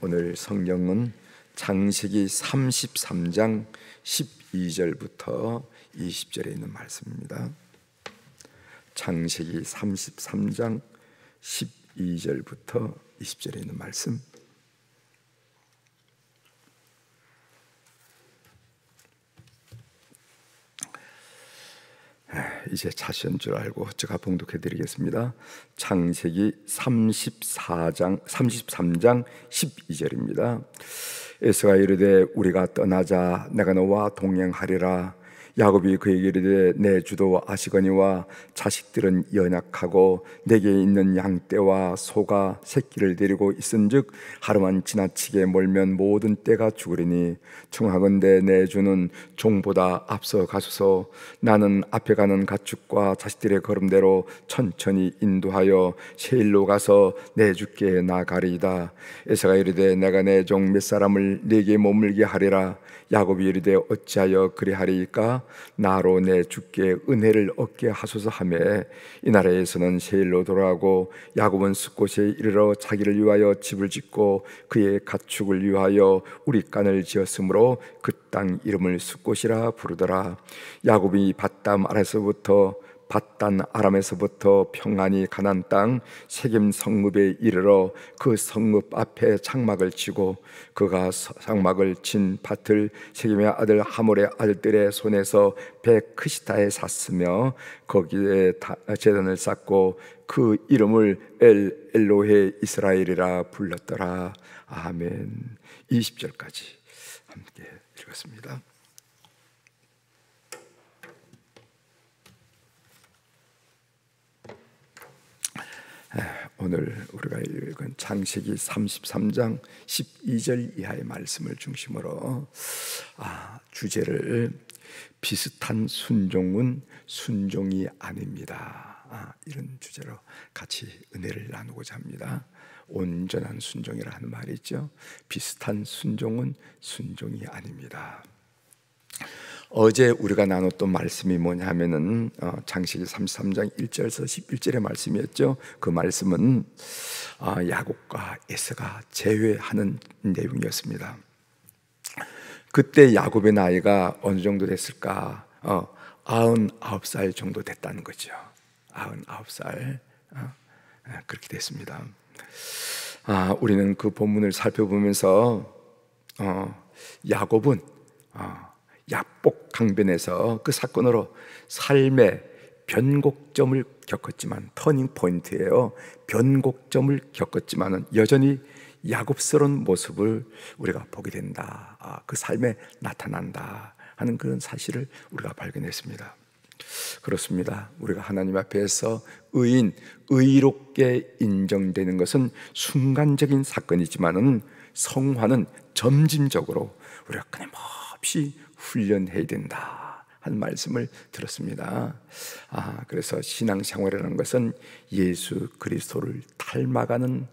오늘 성경은 장세기 33장 12절부터 20절에 있는 말씀입니다. 장세기 33장 12절부터 20절에 있는 말씀. 이제 자신 줄 알고 제가 봉독해 드리겠습니다. 창세기 34장 33장 12절입니다. 에스가 이르되 우리가 떠나자 내가 너와 동행하리라 야곱이 그에게 이르되 내 주도 아시거니와 자식들은 연약하고 내게 있는 양떼와 소가 새끼를 데리고 있은즉 하루만 지나치게 멀면 모든 떼가 죽으리니 청하건대 내 주는 종보다 앞서 가소서 나는 앞에 가는 가축과 자식들의 걸음대로 천천히 인도하여 세일로 가서 내 주께 나가리이다 에사가 이르되 내가 내 종 몇 사람을 네게 머물게 하리라 야곱이 이르되 어찌하여 그리하리이까 나로 내 주께 은혜를 얻게 하소서 하매이 나라에서는 세일로 돌아가고 야곱은 숲곳에 이르러 자기를 위하여 집을 짓고 그의 가축을 위하여 우리 간을 지었으므로 그 땅 이름을 숲곳이라 부르더라 야곱이 밧담 아래서부터 바단 아람에서부터 평안히 가난 땅 세겜 성읍에 이르러 그 성읍 앞에 장막을 치고 그가 장막을 친 밭을 세겜의 아들 하몰의 아들들의 손에서 베크시타에 샀으며 거기에 재단을 쌓고 그 이름을 엘 엘로헤 이스라엘이라 불렀더라 아멘 20절까지 함께 읽었습니다. 아, 오늘 우리가 읽은 창세기 33장 12절 이하의 말씀을 중심으로 아, 주제를 비슷한 순종은 순종이 아닙니다. 아, 이런 주제로 같이 은혜를 나누고자 합니다. 온전한 순종이라 는 말이 있죠. 비슷한 순종은 순종이 아닙니다. 어제 우리가 나눴던 말씀이 뭐냐 하면은 어, 장식이 33장 1절에서 11절의 말씀이었죠. 그 말씀은 아, 야곱과 에서가 제외하는 내용이었습니다. 그때 야곱의 나이가 어느 정도 됐을까? 어, 99살 정도 됐다는 거죠. 99살. 어, 예, 그렇게 됐습니다. 아, 우리는 그 본문을 살펴보면서 어, 야곱은 어, 약복 강변에서 그 사건으로 삶의 변곡점을 겪었지만 터닝 포인트예요. 변곡점을 겪었지만은 여전히 야곱스러운 모습을 우리가 보게 된다. 아, 그 삶에 나타난다 하는 그런 사실을 우리가 발견했습니다. 그렇습니다. 우리가 하나님 앞에서 의인, 의롭게 인정되는 것은 순간적인 사건이지만은 성화는 점진적으로 우리가 끊임없이 훈련해야 된다. 하는 말씀을 들었습니다. 아, 그래서 신앙생활이라는 것은 예수 그리스도를 닮아가는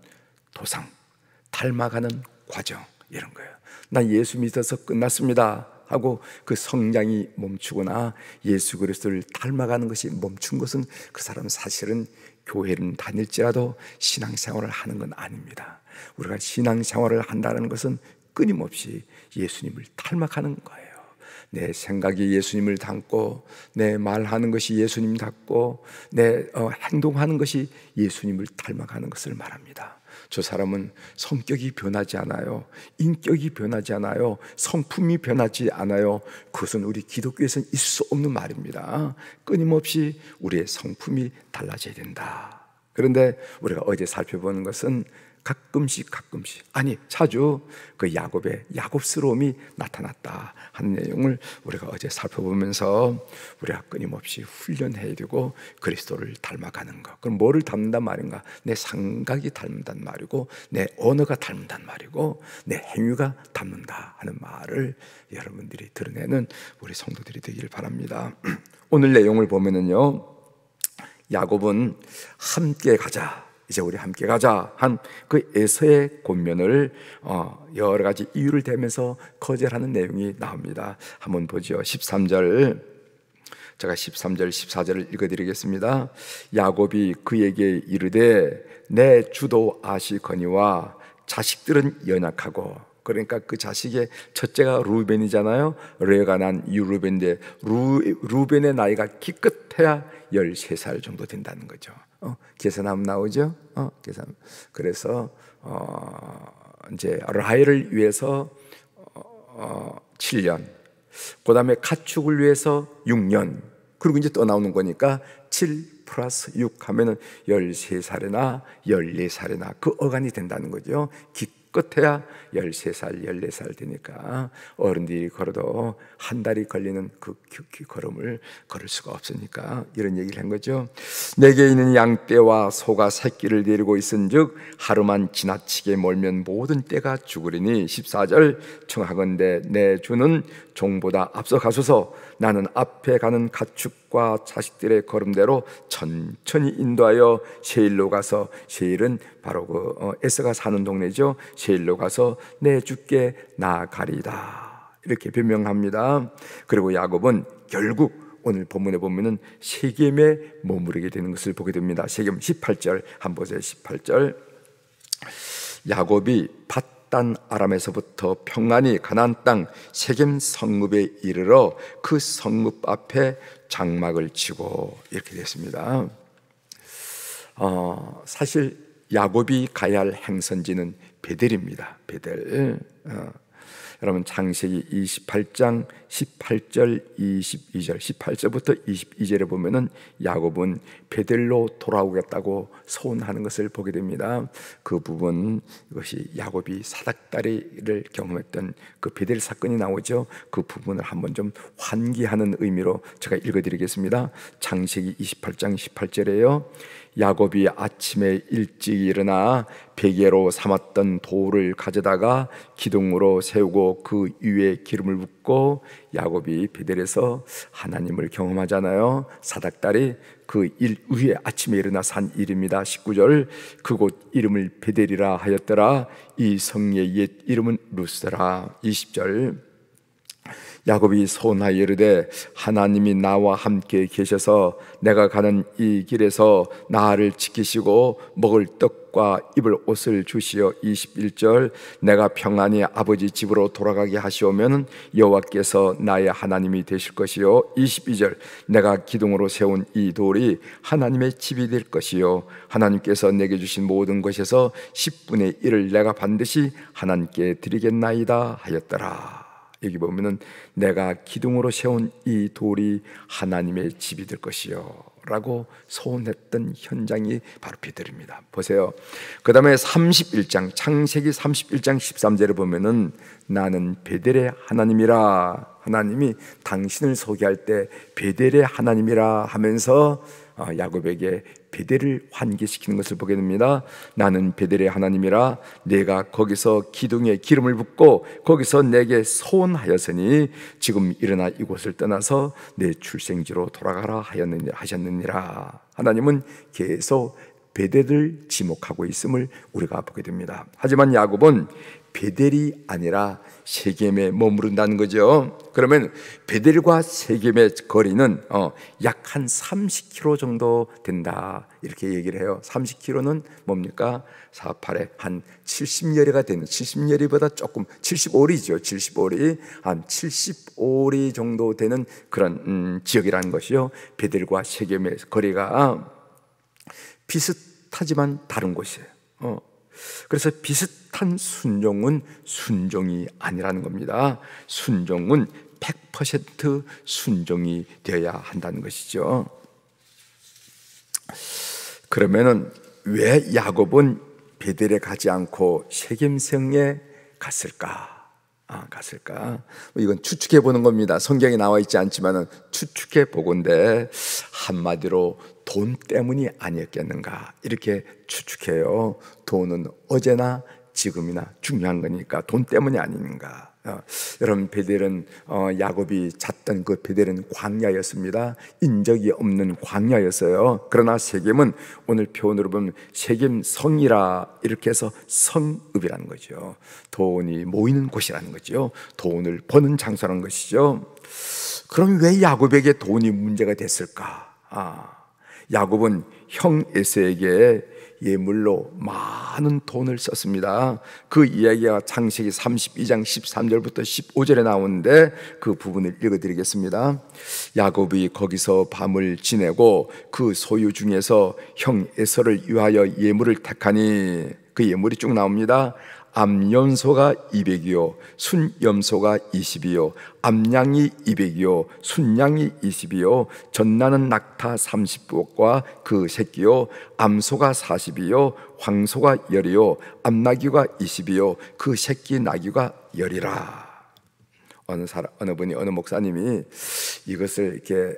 도상, 닮아가는 과정, 이런 거예요. 난 예수 믿어서 끝났습니다. 하고 그 성장이 멈추거나 예수 그리스도를 닮아가는 것이 멈춘 것은 그 사람 사실은 교회를 다닐지라도 신앙생활을 하는 건 아닙니다. 우리가 신앙생활을 한다는 것은 끊임없이 예수님을 닮아가는 거예요. 내 생각이 예수님을 닮고 내 말하는 것이 예수님 닮고 내 어, 행동하는 것이 예수님을 닮아가는 것을 말합니다. 저 사람은 성격이 변하지 않아요. 인격이 변하지 않아요. 성품이 변하지 않아요. 그것은 우리 기독교에서는 있을 수 없는 말입니다. 끊임없이 우리의 성품이 달라져야 된다. 그런데 우리가 어제 살펴보 것은 가끔씩 가끔씩 아니 자주 그 야곱의 야곱스러움이 나타났다 하는 내용을 우리가 어제 살펴보면서 우리가 끊임없이 훈련해야 되고 그리스도를 닮아가는 것 그럼 뭐를 닮는단 말인가 내 생각이 닮는단 말이고 내 언어가 닮는단 말이고 내 행위가 닮는다 하는 말을 여러분들이 드러내는 우리 성도들이 되기를 바랍니다 오늘 내용을 보면은요 야곱은 함께 가자 이제 우리 함께 가자 한 그 에서의 권면을 어, 여러 가지 이유를 대면서 거절하는 내용이 나옵니다. 한번 보죠. 13절 제가 13절 14절을 읽어드리겠습니다. 야곱이 그에게 이르되 내 주도 아시거니와 자식들은 연약하고 그러니까 그 자식의 첫째가 루벤이잖아요. 레가 난 유루벤인데 루, 루벤의 나이가 기껏해야 13살 정도 된다는 거죠. 어, 계산하면 나오죠. 어, 계산. 그래서 어, 이제 라헬을 위해서 어, 7년, 어, 그 다음에 가축을 위해서 6년, 그리고 이제 또 나오는 거니까 7 플러스 6 하면은 13살이나 14살이나 그 어간이 된다는 거죠. 끝에야 13살, 14살 되니까 어른들이 걸어도 한 달이 걸리는 그 걸음을 걸을 수가 없으니까 이런 얘기를 한 거죠. 내게 있는 양떼와 소가 새끼를 데리고 있은 즉 하루만 지나치게 몰면 모든 떼가 죽으리니 14절 청하건대 내 주는 종보다 앞서 가소서 나는 앞에 가는 가축 자식과 자식들의 걸음대로 천천히 인도하여 세일로 가서 세일은 바로 그 어, 에서가 사는 동네죠. 세일로 가서 내 주께 나가리다. 이렇게 변명합니다. 그리고 야곱은 결국 오늘 본문에 보면은 세겜에 머무르게 되는 것을 보게 됩니다. 세겜 18절 한 보세요. 18절 야곱이 밭딴 아람에서부터 평안히 가난 땅 세겜 성읍에 이르러 그 성읍 앞에 장막을 치고 이렇게 됐습니다. 어, 사실 야곱이 가야 할 행선지는 베델입니다. 베델. 어, 여러분 장세기 28장 18절 22절 18절부터 22절에 보면은 야곱은 베델로 돌아오겠다고 소원하는 것을 보게 됩니다. 그 부분 그것이 야곱이 사닥다리를 경험했던 그 베델 사건이 나오죠. 그 부분을 한번 좀 환기하는 의미로 제가 읽어드리겠습니다. 장세기 28장 18절에요. 야곱이 아침에 일찍 일어나 베개로 삼았던 돌을 가져다가 기둥으로 세우고 그 위에 기름을 붓고 야곱이 베델에서 하나님을 경험하잖아요. 사닥다리 그 일 위에 아침에 일어나 산일입니다 19절 그곳 이름을 베델이라 하였더라. 이 성의 옛 이름은 루스라. 20절 야곱이 소나 이르되 하나님이 나와 함께 계셔서 내가 가는 이 길에서 나를 지키시고 먹을 떡과 입을 옷을 주시어 21절 내가 평안히 아버지 집으로 돌아가게 하시오면 여호와께서 나의 하나님이 되실 것이요 22절 내가 기둥으로 세운 이 돌이 하나님의 집이 될 것이요 하나님께서 내게 주신 모든 것에서 10분의 1을 내가 반드시 하나님께 드리겠나이다 하였더라 여기 보면은 내가 기둥으로 세운 이 돌이 하나님의 집이 될 것이요. 라고 소원했던 현장이 바로 비들입니다 보세요. 그 다음에 31장, 창세기 31장 13절을 보면은 나는 베델의 하나님이라 하나님이 당신을 소개할 때 베델의 하나님이라 하면서 아, 야곱에게 베델을 환기시키는 것을 보게 됩니다. 나는 베델의 하나님이라 내가 거기서 기둥에 기름을 붓고 거기서 내게 소원하였으니 지금 일어나 이곳을 떠나서 내 출생지로 돌아가라 하셨느니라. 하나님은 계속 베델을 지목하고 있음을 우리가 보게 됩니다. 하지만 야곱은 베델이 아니라 세겜에 머무른다는 거죠. 그러면 베델과 세겜의 거리는 어, 약 한 30km 정도 된다. 이렇게 얘기를 해요. 30km는 뭡니까? 48에 한 70여리가 되는 70여리보다 조금 75리죠. 75리 한 75리 정도 되는 그런 음, 지역이라는 것이요. 베델과 세겜의 거리가 비슷하지만 다른 곳이에요. 어, 그래서 비슷한 순종은 순종이 아니라는 겁니다. 순종은 100% 순종이 되어야 한다는 것이죠. 그러면은 왜 야곱은 베델에 가지 않고 세겜성에 갔을까? 아, 갔을까? 뭐 이건 추측해 보는 겁니다. 성경에 나와 있지 않지만은 추측해 보건데 한마디로 돈 때문이 아니었겠는가 이렇게 추측해요. 돈은 어제나 지금이나 중요한 거니까 돈 때문이 아닌가. 어, 여러분 베델은 어, 야곱이 잤던 그 베델은 광야였습니다. 인적이 없는 광야였어요. 그러나 세겜은 오늘 표현으로 보면 세겜 성이라 이렇게 해서 성읍이라는 거죠. 돈이 모이는 곳이라는 거죠. 돈을 버는 장소라는 것이죠. 그럼 왜 야곱에게 돈이 문제가 됐을까? 아, 야곱은 형 에세에게 예물로 많은 돈을 썼습니다. 그 이야기가 창세기 32장 13절부터 15절에 나오는데 그 부분을 읽어 드리겠습니다. 야곱이 거기서 밤을 지내고 그 소유 중에서 형 에서를 위하여 예물을 택하니 그 예물이 쭉 나옵니다. 암염소가 200이요 순염소가 20이요 암양이 200이요 순양이 20이요 전나는 낙타 30복과 그 새끼요 암소가 40이요 황소가 1 0이요 암나귀가 20이요 그 새끼 나귀가 1 0이라 어느 사람 어느 분이 어느 목사님이 이것을 이렇게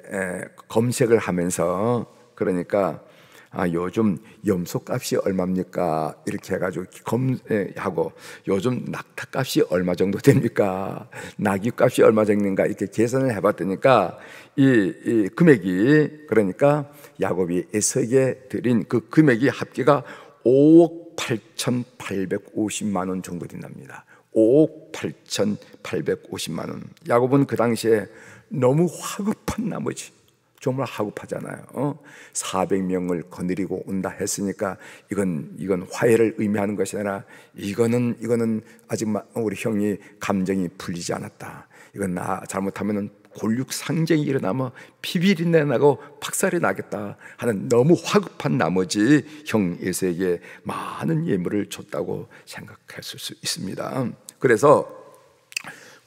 검색을 하면서 그러니까 아, 요즘 염소값이 얼마입니까? 이렇게 해가지고 검하고 요즘 낙타값이 얼마 정도 됩니까? 낙유값이 얼마 정도인가 이렇게 계산을 해봤더니까 이, 이 금액이 그러니까 야곱이 에서에 드린 그 금액이 합계가 5억 8,850만 원 정도 된답니다. 5억 8,850만 원. 야곱은 그 당시에 너무 화급한 나머지 정말 하급하잖아요. 어? 400명을 거느리고 온다 했으니까 이건 이건 화해를 의미하는 것이 아니라 이거는 이거는 아직 우리 형이 감정이 풀리지 않았다. 이건 나 잘못하면은 골육 상쟁이 일어나면 피비린내 나고 박살이 나겠다 하는 너무 화급한 나머지 형 예수에게 많은 예물을 줬다고 생각했을 수 있습니다. 그래서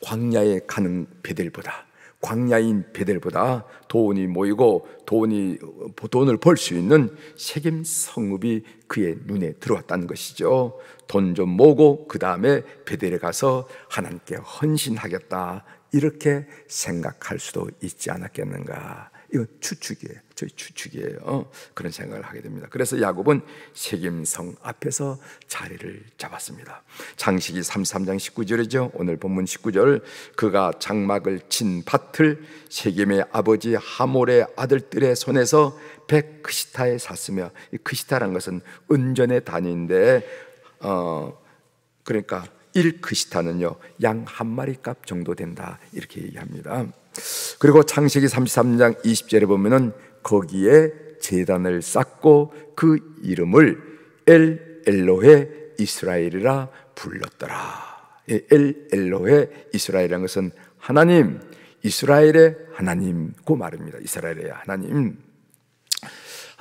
광야에 가는 베델보다 광야인 베델보다 돈이 모이고 돈이 돈을 벌 수 있는 세겜 성읍이 그의 눈에 들어왔다는 것이죠. 돈 좀 모으고 그 다음에 베델에 가서 하나님께 헌신하겠다 이렇게 생각할 수도 있지 않았겠는가. 이건 추측이에요. 저희 추측이에요. 어? 그런 생각을 하게 됩니다. 그래서 야곱은 세겜성 앞에서 자리를 잡았습니다. 장식이 33장 19절이죠. 오늘 본문 19절 그가 장막을 친 밭을 세겜의 아버지 하몰의 아들들의 손에서 백크시타에 샀으며 이 크시타라는 것은 은전의 단위인데 어 그러니까 1크시타는요 양 한 마리 값 정도 된다 이렇게 얘기합니다. 그리고 창세기 33장 20절에 보면은 거기에 재단을 쌓고 그 이름을 엘 엘로헤 이스라엘이라 불렀더라. 예, 엘 엘로헤 이스라엘이라는 것은 하나님 이스라엘의 하나님 고 말입니다. 이스라엘의 하나님.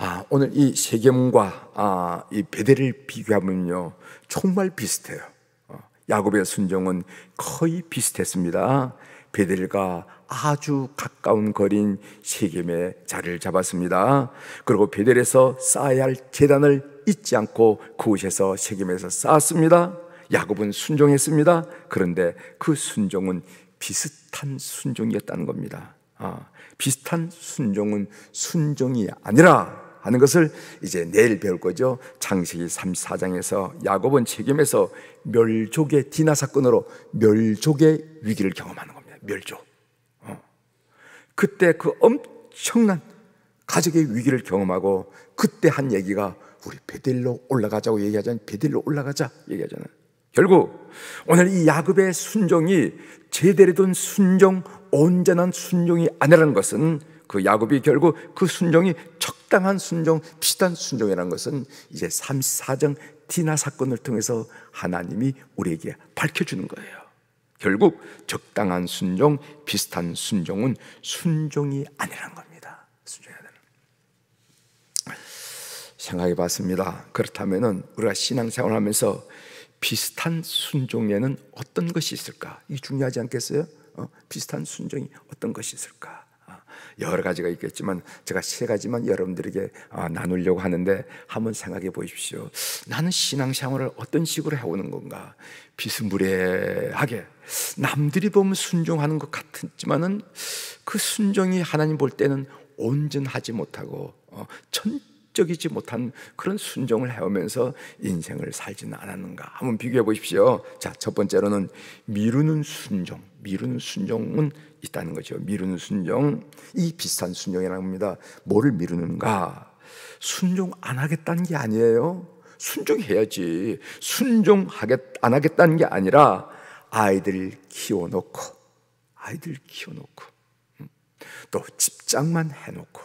아, 오늘 이 세겜과 아, 이 베델을 비교하면요. 정말 비슷해요. 어, 야곱의 순종은 거의 비슷했습니다. 베델과 아주 가까운 거리인 세겜에 자리를 잡았습니다. 그리고 베델에서 쌓아야 할 재단을 잊지 않고 그곳에서 세겜에서 쌓았습니다. 야곱은 순종했습니다. 그런데 그 순종은 비슷한 순종이었다는 겁니다. 아, 비슷한 순종은 순종이 아니라 하는 것을 이제 내일 배울 거죠. 장세기 34장에서 야곱은 책임에서 멸족의 디나 사건으로 멸족의 위기를 경험하는 겁니다. 멸종. 어. 그때 그 엄청난 가족의 위기를 경험하고 그때 한 얘기가 우리 베델로 올라가자고 얘기하잖아요. 베델로 올라가자 얘기하잖아요. 결국 오늘 이 야곱의 순종이 제대로 된 순종, 온전한 순종이 아니라는 것은 그 야곱이 결국 그 순종이 적당한 순종, 비슷한 순종이라는 것은 이제 34정 디나 사건을 통해서 하나님이 우리에게 밝혀주는 거예요. 결국 적당한 순종, 비슷한 순종은 순종이 아니란 겁니다. 순종이 아니라. 생각해 봤습니다. 그렇다면 우리가 신앙생활 하면서 비슷한 순종에는 어떤 것이 있을까? 이 중요하지 않겠어요? 어? 비슷한 순종이 어떤 것이 있을까? 어? 여러 가지가 있겠지만 제가 세 가지만 여러분들에게 어, 나누려고 하는데 한번 생각해 보십시오. 나는 신앙생활을 어떤 식으로 해오는 건가? 비스무리하게 남들이 보면 순종하는 것 같지만은 그 순종이 하나님 볼 때는 온전하지 못하고 어, 천적이지 못한 그런 순종을 해오면서 인생을 살지는 않았는가 한번 비교해 보십시오. 자, 첫 번째로는 미루는 순종, 미루는 순종은 있다는 거죠. 미루는 순종, 이 비슷한 순종이라는 겁니다. 뭐를 미루는가? 순종 안 하겠다는 게 아니에요. 순종해야지. 순종하겠 안 하겠다는 게 아니라 아이들 키워놓고, 아이들 키워놓고, 음, 또 집장만 해놓고,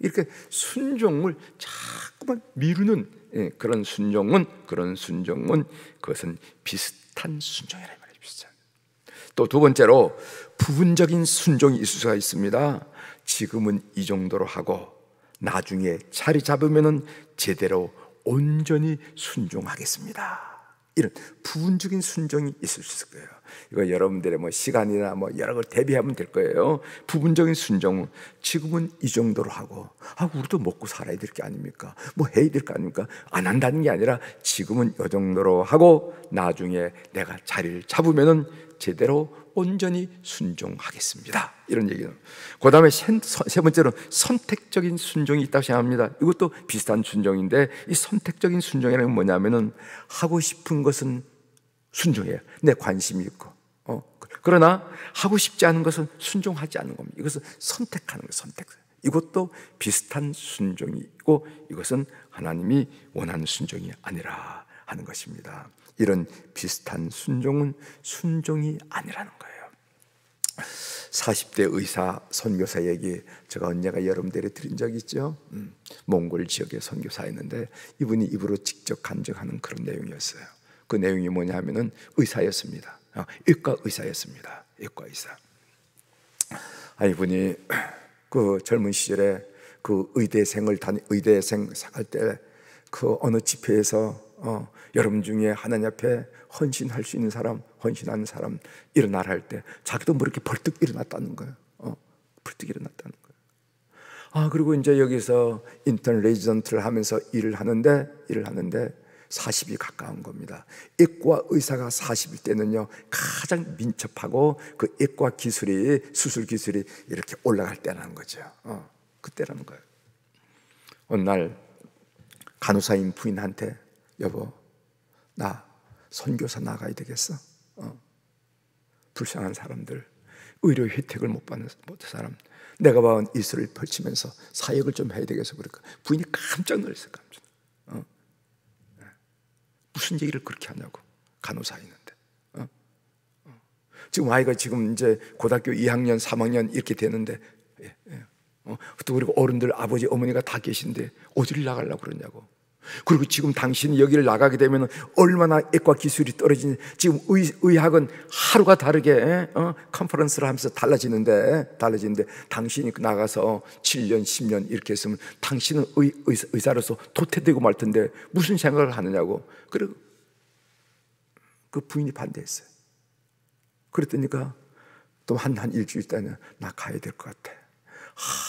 이렇게 순종을 자꾸만 미루는 예, 그런 순종은, 그런 순종은 그것은 비슷한 순종이라 말이에요. 또두 번째로 부분적인 순종이 있을 수가 있습니다. 지금은 이 정도로 하고, 나중에 자리 잡으면 제대로 온전히 순종하겠습니다. 이런 부분적인 순종이 있을 수 있을 거예요. 이거 여러분들의 뭐 시간이나 뭐 여러 걸 대비하면 될 거예요. 부분적인 순종은 지금은 이 정도로 하고, 아, 우리도 먹고 살아야 될 게 아닙니까? 뭐 해야 될 거 아닙니까? 안 한다는 게 아니라 지금은 이 정도로 하고, 나중에 내가 자리를 잡으면은 제대로 온전히 순종하겠습니다. 이런 얘기는. 그 다음에 세번째로 선택적인 순종이 있다고 생각합니다. 이것도 비슷한 순종인데 이 선택적인 순종이라는 건 뭐냐면은 하고 싶은 것은 순종해요. 내 관심이 있고. 어. 그러나 하고 싶지 않은 것은 순종하지 않는 겁니다. 이것은 선택하는 거 선택. 이것도 비슷한 순종이고 이것은 하나님이 원하는 순종이 아니라 하는 것입니다. 이런 비슷한 순종은 순종이 아니라는 거예요. 40대 의사 선교사 얘기 제가 언제가 여러분들에 드린 적 있죠? 음, 몽골 지역에 선교사였는데 이분이 입으로 직접 간증하는 그런 내용이었어요. 그 내용이 뭐냐 하면은 의사였습니다. 어, 의과 의사였습니다. 의과 의사. 아, 이분이 그 젊은 시절에 그 의대생을 다니 의대생 할때그 어느 집회에서 어, 여러분 중에 하나님 앞에 헌신할 수 있는 사람, 헌신하는 사람 일어나라 할 때 자기도 모르게 뭐 벌떡 일어났다는 거예요. 어, 벌떡 일어났다는 거예요. 아 그리고 이제 여기서 인턴 레지던트를 하면서 일을 하는데 일을 하는데 40이 가까운 겁니다. 외과 의사가 40일 때는요, 가장 민첩하고 그 외과 기술이, 수술 기술이 이렇게 올라갈 때라는 거죠. 어, 그때라는 거예요. 어느 날, 간호사인 부인한테 여보, 나 선교사 나가야 되겠어. 어. 불쌍한 사람들, 의료 혜택을 못 받는 사람, 내가 봐온 이슬을 펼치면서 사역을 좀 해야 되겠어. 그러니까 부인이 깜짝 놀랐어, 깜짝. 어. 예. 무슨 얘기를 그렇게 하냐고, 간호사 있는데. 어. 어. 지금 아이가 지금 이제 고등학교 2학년, 3학년 이렇게 되는데, 예, 예. 어, 또 그리고 어른들 아버지 어머니가 다 계신데 어디를 나가려고 그러냐고 그리고 지금 당신이 여기를 나가게 되면 얼마나 액과 기술이 떨어지는지 지금 의, 학은 하루가 다르게 어? 컨퍼런스를 하면서 달라지는데 달라지는데 당신이 나가서 7년 10년 이렇게 했으면 당신은 의, 의사로서 도태되고 말 텐데 무슨 생각을 하느냐고 그리고 그 부인이 반대했어요 그랬더니까 또한 한 일주일 있다면 나 가야 될 것 같아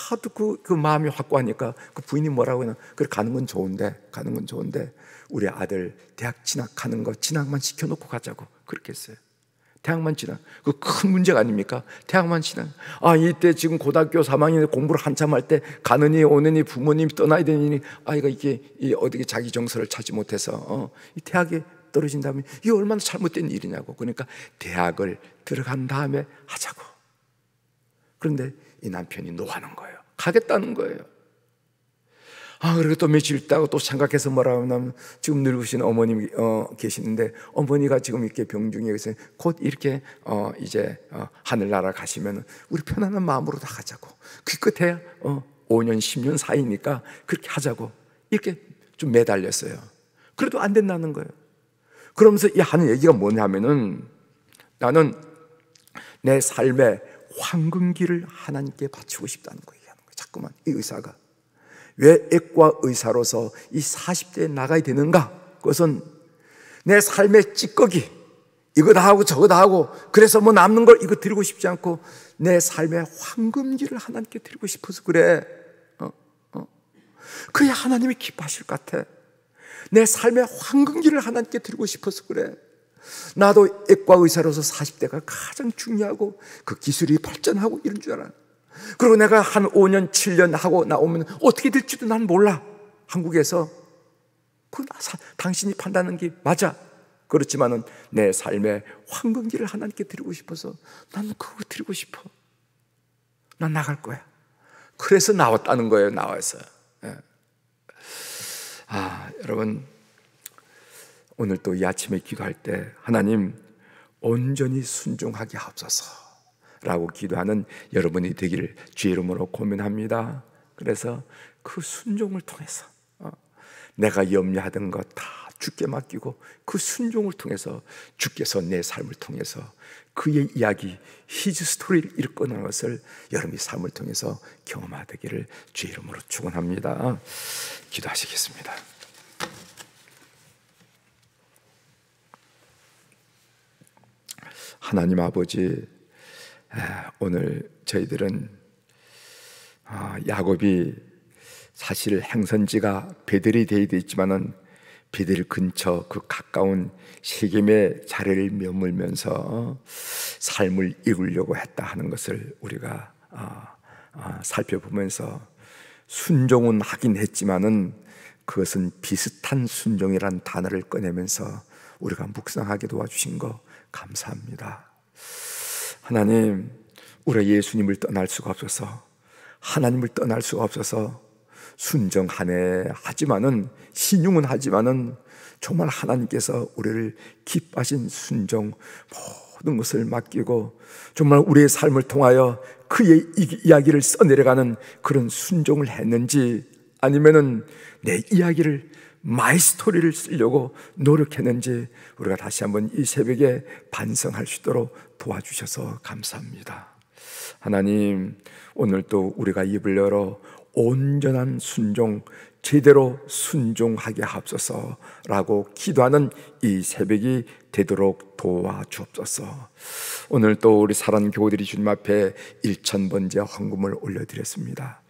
하도 그, 그 마음이 확고하니까 그 부인이 뭐라고 하냐. 그래, 가는 건 좋은데, 가는 건 좋은데, 우리 아들 대학 진학하는 거 진학만 시켜놓고 가자고. 그렇게 했어요. 대학만 진학. 그큰 문제가 아닙니까? 대학만 진학. 아, 이때 지금 고등학교 3학년에 공부를 한참 할 때 가느니 오느니 부모님이 떠나야 되니 아이가 이게 어떻게 자기 정서를 찾지 못해서 어, 이 대학에 떨어진 다음 이게 얼마나 잘못된 일이냐고. 그러니까 대학을 들어간 다음에 하자고. 그런데 이 남편이 노하는 거예요. 가겠다는 거예요. 아, 그리고 또 며칠 있다가 또 생각해서 뭐라 하면 지금 늙으신 어머님 어, 계시는데 어머니가 지금 이렇게 병중에 계세요. 곧 이렇게 어, 이제 어, 하늘나라 가시면 우리 편안한 마음으로 다 가자고. 기껏해 어, 5년, 10년 사이니까 그렇게 하자고. 이렇게 좀 매달렸어요. 그래도 안 된다는 거예요. 그러면서 이 하는 얘기가 뭐냐면은 나는 내 삶에 황금기를 하나님께 바치고 싶다는 거 얘기하는 거예요. 자꾸만 이 의사가 왜 액과 의사로서 이 40대에 나가야 되는가? 그것은 내 삶의 찌꺼기 이거 다 하고 저거 다 하고 그래서 뭐 남는 걸 이거 드리고 싶지 않고 내 삶의 황금기를 하나님께 드리고 싶어서 그래. 어, 어. 그래야 하나님이 기뻐하실 것 같아. 내 삶의 황금기를 하나님께 드리고 싶어서 그래. 나도 외과 의사로서 40대가 가장 중요하고 그 기술이 발전하고 이런 줄 알아. 그리고 내가 한 5년, 7년 하고 나오면 어떻게 될지도 난 몰라. 한국에서. 그 당신이 판단하는 게 맞아. 그렇지만은 내 삶의 황금기를 하나님께 드리고 싶어서 난 그거 드리고 싶어. 난 나갈 거야. 그래서 나왔다는 거예요, 나와서. 예. 아, 여러분, 오늘 또이 아침에 기도할 때 하나님 온전히 순종하게 하옵소서. 라고 기도하는 여러분이 되기를 주의 이름으로 고민합니다. 그래서 그 순종을 통해서 어, 내가 염려하던 것 다 주께 맡기고 그 순종을 통해서 주께서 내 삶을 통해서 그의 이야기, 히즈 스토리를 일컫는 것을 여러분이 삶을 통해서 경험하기를 주의 이름으로 축원합니다. 기도하시겠습니다. 하나님 아버지, 오늘 저희들은 아, 야곱이 사실 행선지가 베델이 되어 있지만은 베델 근처 그 가까운 세겜에 자리를 며물면서 어, 삶을 이루려고 했다 하는 것을 우리가 아, 아, 살펴보면서 순종은 하긴 했지만은 그것은 비슷한 순종이란 단어를 꺼내면서 우리가 묵상하게 도와주신 거 감사합니다. 하나님, 우리 예수님을 떠날 수가 없어서 하나님을 떠날 수가 없어서 순정하네 하지만은 신용은 하지만은 정말 하나님께서 우리를 기뻐하신 순정 모든 것을 맡기고 정말 우리의 삶을 통하여 그의 이야기를 써내려가는 그런 순종을 했는지 아니면은 내 이야기를 마이 스토리를 쓰려고 노력했는지 우리가 다시 한번 이 새벽에 반성할 수 있도록 도와주셔서 감사합니다. 하나님, 오늘도 우리가 입을 열어 온전한 순종, 제대로 순종하게 하소서라고 기도하는 이 새벽이 되도록 도와주옵소서. 오늘 또 우리 사랑 교우들이 주님 앞에 1천 번째 헌금을 올려드렸습니다.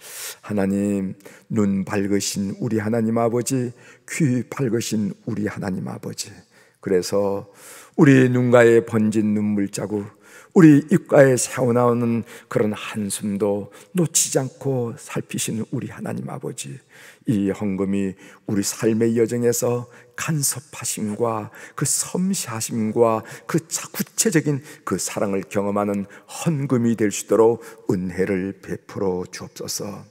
하나님 눈 밝으신 우리 하나님 아버지 귀 밝으신 우리 하나님 아버지 그래서 우리 눈가에 번진 눈물 자국 우리 입가에 새어나오는 그런 한숨도 놓치지 않고 살피시는 우리 하나님 아버지. 이 헌금이 우리 삶의 여정에서 간섭하심과 그 섬시하심과 그 구체적인 그 사랑을 경험하는 헌금이 될 수 있도록 은혜를 베풀어 주옵소서.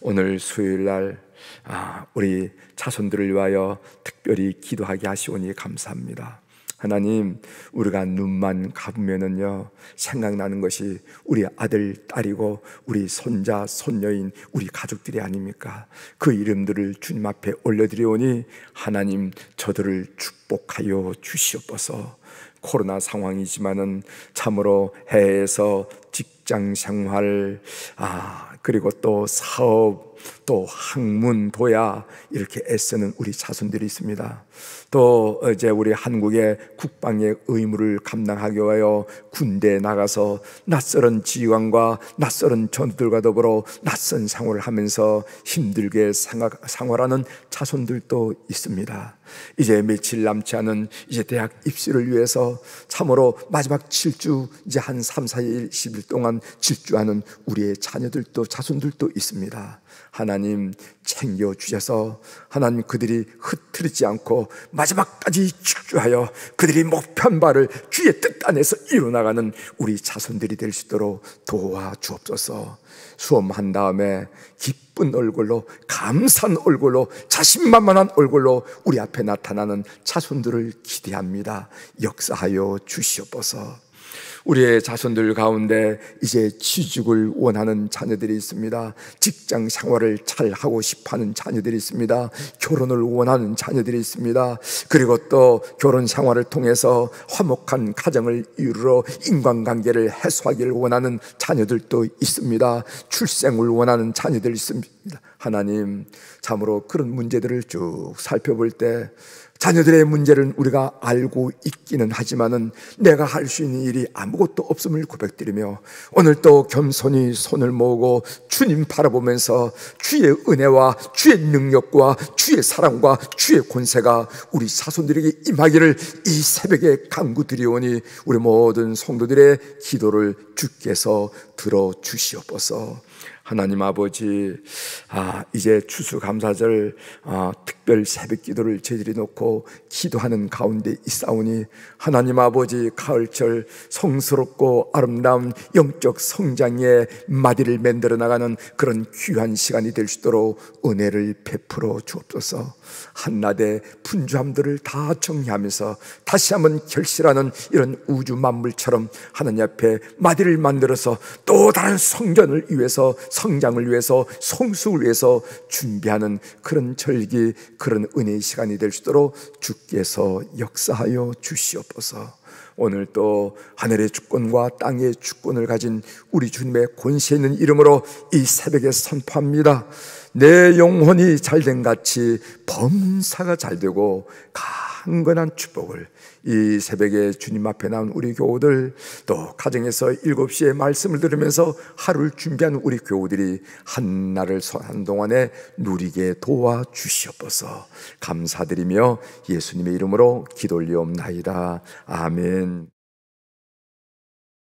오늘 수요일 날 아, 우리 자손들을 위하여 특별히 기도하게 하시오니 감사합니다. 하나님, 우리가 눈만 감으면은요, 생각나는 것이 우리 아들, 딸이고, 우리 손자, 손녀인 우리 가족들이 아닙니까? 그 이름들을 주님 앞에 올려드리오니, 하나님, 저들을 축복하여 주시옵소서. 코로나 상황이지만은 참으로 해외에서 직장 생활, 아, 그리고 또 사업, 또 학문, 도야 이렇게 애쓰는 우리 자손들이 있습니다. 또 이제 우리 한국의 국방의 의무를 감당하기 위하여 군대에 나가서 낯설은 지휘관과 낯설은 전투들과 더불어 낯선 상호를 하면서 힘들게 상활하는 자손들도 있습니다. 이제 며칠 남지 않은 이제 대학 입시를 위해서 참으로 마지막 7주 이제 한 3, 4일, 10일 동안 질주하는 우리의 자녀들도 자손들도 있습니다. 하나님 챙겨 주셔서 하나님 그들이 흐트리지 않고 마지막까지 축주하여 그들이 목표한 바를 주의 뜻 안에서 이루나가는 어 우리 자손들이 될 수 있도록 도와 주옵소서. 수험한 다음에 기쁜 얼굴로 감사한 얼굴로 자신만만한 얼굴로 우리 앞에 나타나는 자손들을 기대합니다. 역사하여 주시옵소서. 우리의 자손들 가운데 이제 취직을 원하는 자녀들이 있습니다. 직장 생활을 잘 하고 싶어 하는 자녀들이 있습니다. 결혼을 원하는 자녀들이 있습니다. 그리고 또 결혼 생활을 통해서 화목한 가정을 이루러 인간관계를 해소하기를 원하는 자녀들도 있습니다. 출생을 원하는 자녀들 있습니다. 하나님, 참으로 그런 문제들을 쭉 살펴볼 때 자녀들의 문제를 우리가 알고 있기는 하지만은 내가 할 수 있는 일이 아무것도 없음을 고백드리며 오늘도 겸손히 손을 모으고 주님 바라보면서 주의 은혜와 주의 능력과 주의 사랑과 주의 권세가 우리 사손들에게 임하기를 이 새벽에 강구드리오니 우리 모든 성도들의 기도를 주께서 들어 주시옵소서. 하나님 아버지, 아, 이제 추수감사절 아, 특별 새벽 기도를 제들이 놓고 기도하는 가운데 있사오니 하나님 아버지 가을철 성스럽고 아름다운 영적 성장의 마디를 만들어 나가는 그런 귀한 시간이 될 수 있도록 은혜를 베풀어 주옵소서 한낮의 분주함들을 다 정리하면서 다시 한번 결실하는 이런 우주 만물처럼 하나님 앞에 마디를 만들어서 또 다른 성전을 위해서 성장을 위해서 성숙을 위해서 준비하는 그런 절기 그런 은혜의 시간이 될 수 있도록 주께서 역사하여 주시옵소서. 오늘 또 하늘의 주권과 땅의 주권을 가진 우리 주님의 권세 있는 이름으로 이 새벽에 선포합니다. 내 영혼이 잘된 같이 범사가 잘 되고 강건한 축복을 이 새벽에 주님 앞에 나온 우리 교우들 또 가정에서 7시에 말씀을 들으면서 하루를 준비한 우리 교우들이 한 날을 한동안에 누리게 도와주시옵소서 감사드리며 예수님의 이름으로 기도 올리옵나이다. 아멘